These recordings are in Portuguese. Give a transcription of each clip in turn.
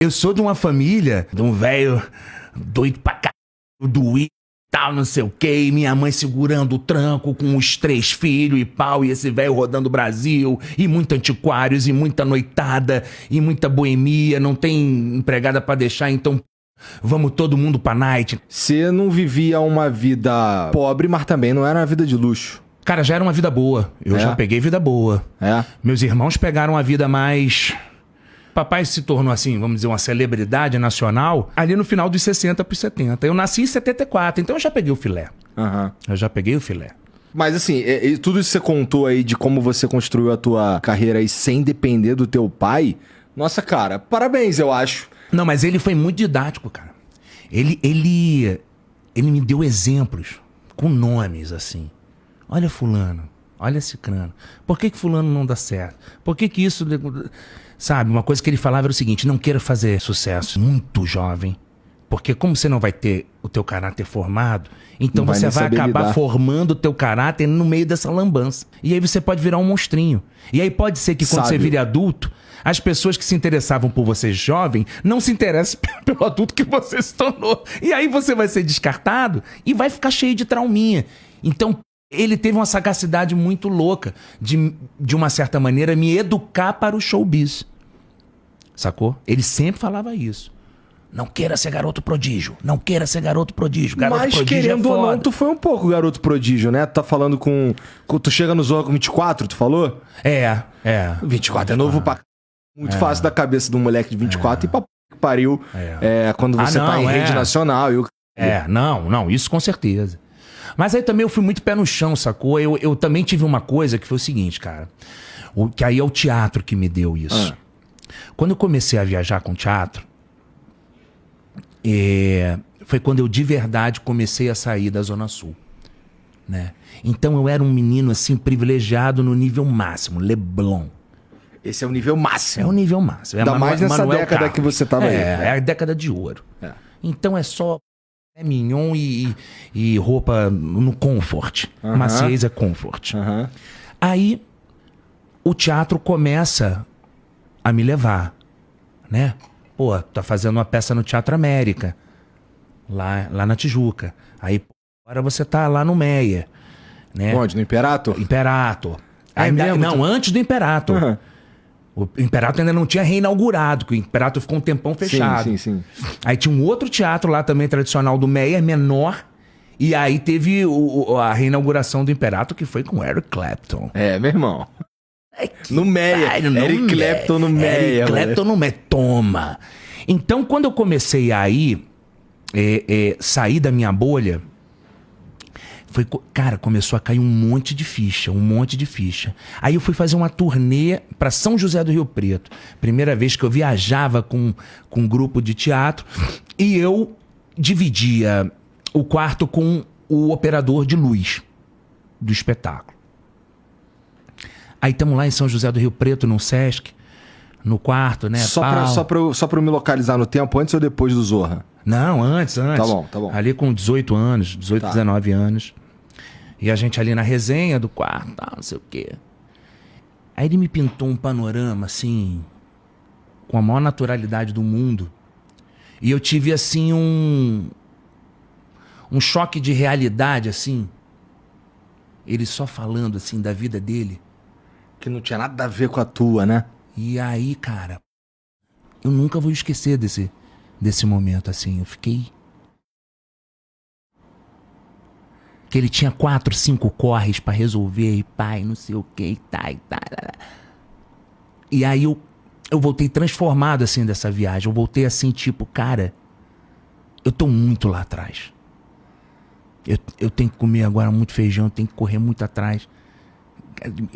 Eu sou de uma família, de um velho doido pra caralho, doído tal, não sei o quê, e minha mãe segurando o tranco com os três filhos e pau, e esse velho rodando o Brasil, e muito antiquários, e muita noitada, e muita boemia, não tem empregada para deixar, então vamos todo mundo pra night. Você não vivia uma vida pobre, mas também não era uma vida de luxo. Cara, já era uma vida boa. Eu é. já peguei vida boa. É. Meus irmãos pegaram a vida mais papai se tornou, assim, vamos dizer, uma celebridade nacional ali no final dos 60 para os 70. Eu nasci em 74, então eu já peguei o filé. Uhum. Eu já peguei o filé. Mas assim, é, é, tudo isso que você contou aí de como você construiu a tua carreira aí sem depender do teu pai, nossa, cara, parabéns, eu acho. Não, mas ele foi muito didático, cara. Ele, ele, ele me deu exemplos com nomes, assim. Olha fulano, Olha esse crânio. Por que, que fulano não dá certo? Por que, que isso. Sabe, uma coisa que ele falava era o seguinte: não queira fazer sucesso muito jovem. Porque como você não vai ter o teu caráter formado, então vai você vai acabar lidar. formando o teu caráter no meio dessa lambança. E aí você pode virar um monstrinho. E aí pode ser que quando você vire adulto, as pessoas que se interessavam por você jovem não se interessem pelo adulto que você se tornou. E aí você vai ser descartado e vai ficar cheio de trauminha. Então ele teve uma sagacidade muito louca de, de uma certa maneira, me educar para o showbiz. Sacou? Ele sempre falava isso. Não queira ser garoto prodígio. Não queira ser garoto prodígio. Garoto Mas prodígio é querendo é ou não, tu foi um pouco garoto prodígio, né? Tu tá falando com. Tu chega no Zorro com 24, tu falou? É, é. 24, 24. é novo pra. Muito é. fácil da cabeça de um moleque de 24 é. e pra que pariu. É. é quando ah, você ah, não, tá em é. rede nacional. É, não, não, isso com certeza. Mas aí também eu fui muito pé no chão, sacou? Eu, eu também tive uma coisa que foi o seguinte, cara. O, que aí é o teatro que me deu isso. Ah. Quando eu comecei a viajar com teatro, é, foi quando eu de verdade comecei a sair da Zona Sul. Né? Então eu era um menino assim privilegiado no nível máximo, Leblon. Esse é o nível máximo. É o nível máximo. É Ainda Manu mais nessa Manuel década Carlos. que você estava é, aí. É a década de ouro. É. Então é só é mignon e, e roupa no comfort. Uhum. Maciez é comfort. Aí o teatro começa a me levar, né? Pô, tá fazendo uma peça no Teatro América, lá, lá na Tijuca. Aí agora você tá lá no Meia, né? Onde? No Imperato? Imperato. Ah, é, Aí, mesmo? Não, antes do Imperato. O Imperato ainda não tinha reinaugurado, que o Imperato ficou um tempão fechado. Sim, sim, sim. Aí tinha um outro teatro lá também tradicional do Meyer, menor. E aí teve o, a reinauguração do Imperato, que foi com Eric Clapton. É, meu irmão. É no Meia. Eric Clapton no Meia. Eric Clapton no Meia. Toma. Então, quando eu comecei a ir, é, é, sair da minha bolha, foi, cara, começou a cair um monte de ficha, um monte de ficha. Aí eu fui fazer uma turnê para São José do Rio Preto. Primeira vez que eu viajava com, com um grupo de teatro. E eu dividia o quarto com o operador de luz do espetáculo. Aí estamos lá em São José do Rio Preto, no Sesc no quarto, né? Só para só pra, só pra eu me localizar no tempo, antes ou depois do Zorra? Não, antes, antes. Tá bom, tá bom. Ali com 18 anos, 18, tá. 19 anos. E a gente ali na resenha do quarto, tá, não sei o quê. Aí ele me pintou um panorama, assim, com a maior naturalidade do mundo. E eu tive, assim, um. Um choque de realidade, assim. Ele só falando, assim, da vida dele. Que não tinha nada a ver com a tua, né? E aí, cara, eu nunca vou esquecer desse, desse momento assim. Eu fiquei. Que ele tinha quatro, cinco corres para resolver e pai, não sei o que tá, tá, e tá, e tá. E aí eu, eu voltei transformado assim dessa viagem. Eu voltei assim, tipo, cara, eu tô muito lá atrás. Eu, eu tenho que comer agora muito feijão, eu tenho que correr muito atrás.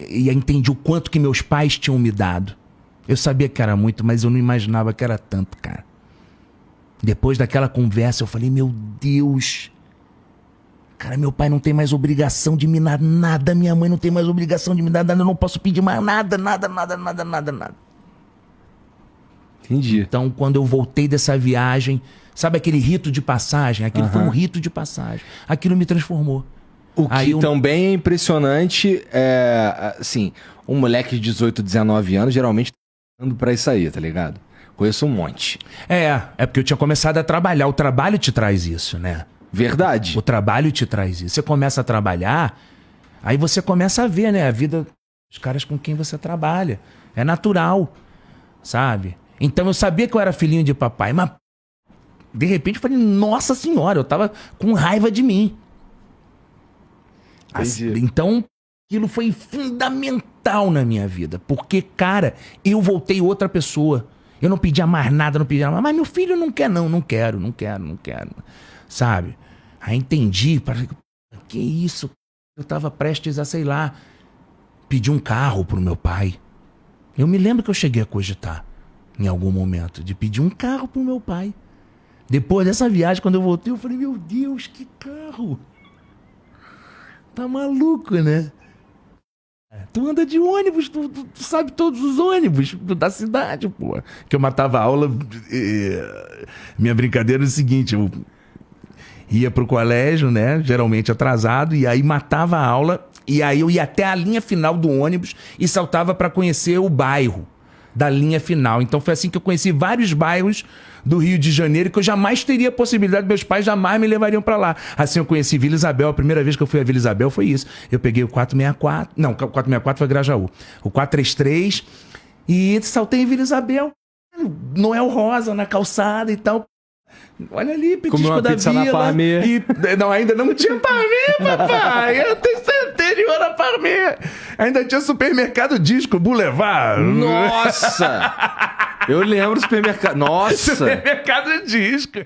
E aí entendi o quanto que meus pais tinham me dado eu sabia que era muito, mas eu não imaginava que era tanto, cara. Depois daquela conversa, eu falei: Meu Deus. Cara, meu pai não tem mais obrigação de me dar nada, minha mãe não tem mais obrigação de me dar nada, eu não posso pedir mais nada, nada, nada, nada, nada, nada. Entendi. Então, quando eu voltei dessa viagem, sabe aquele rito de passagem? Aquilo uhum. foi um rito de passagem. Aquilo me transformou. O Aí que eu... também é impressionante, é, assim, um moleque de 18, 19 anos geralmente Ando pra isso aí, tá ligado? Conheço um monte. É, é porque eu tinha começado a trabalhar. O trabalho te traz isso, né? Verdade. O trabalho te traz isso. Você começa a trabalhar, aí você começa a ver, né? A vida dos caras com quem você trabalha. É natural, sabe? Então eu sabia que eu era filhinho de papai, mas de repente eu falei, nossa senhora, eu tava com raiva de mim. As, então, aquilo foi fundamental na minha vida. Porque, cara, eu voltei outra pessoa. Eu não pedia mais nada, não pedia mais. Mas meu filho não quer, não, não quero, não quero, não quero. Sabe? Aí entendi. Que isso? Eu tava prestes a, sei lá, pedir um carro pro meu pai. Eu me lembro que eu cheguei a cogitar, em algum momento, de pedir um carro pro meu pai. Depois dessa viagem, quando eu voltei, eu falei: Meu Deus, que carro! Tá maluco, né? É. Tu anda de ônibus, tu, tu, tu, sabe todos os ônibus da cidade, pô. Que eu matava aula. E, minha brincadeira era é o seguinte: eu ia pro colégio, né? Geralmente atrasado, e aí matava a aula, e aí eu ia até a linha final do ônibus e saltava para conhecer o bairro da linha final. Então foi assim que eu conheci vários bairros do Rio de Janeiro que eu jamais teria a possibilidade, meus pais jamais me levariam para lá. Assim eu conheci Vila Isabel, a primeira vez que eu fui a Vila Isabel foi isso. Eu peguei o 464, não, o 464 foi Grajaú. O 433 e saltei em Vila Isabel. Noel é Rosa na calçada e tal. Olha ali, petisco Comeu uma da pizza vila. Na Parmê. E, eh, não, ainda não tinha Parmê, papai. Eu tenho anterior na Parmê. Ainda tinha supermercado disco, Boulevard. Nossa! Eu lembro do supermercado. Nossa! Supermercado disco.